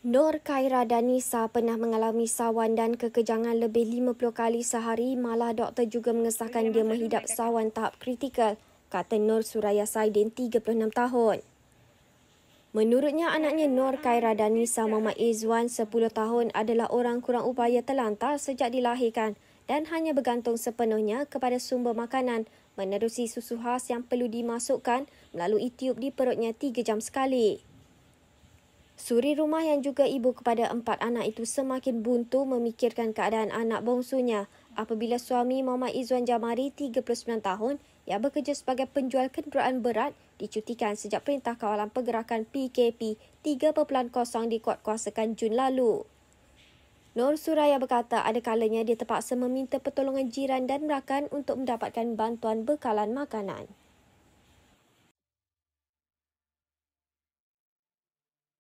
Nur Kaira Danisa pernah mengalami sawan dan kekejangan lebih 50 kali sehari malah doktor juga mengesahkan dia menghidap sawan tahap kritikal, kata Nur Suraya Saidin, 36 tahun. Menurutnya, anaknya Nur Khaira Danisa Mama Izwan, 10 tahun adalah orang kurang upaya terlantar sejak dilahirkan dan hanya bergantung sepenuhnya kepada sumber makanan menerusi susu khas yang perlu dimasukkan melalui tiup di perutnya 3 jam sekali. Suri rumah yang juga ibu kepada empat anak itu semakin buntu memikirkan keadaan anak bongsunya apabila suami Mama Izwan Jamari, 39 tahun, yang bekerja sebagai penjual kenderaan berat, dicutikan sejak Perintah Kawalan Pergerakan PKP 3.0 dikuatkuasakan Jun lalu. Nur Suraya berkata ada kalanya dia terpaksa meminta pertolongan jiran dan rakan untuk mendapatkan bantuan bekalan makanan.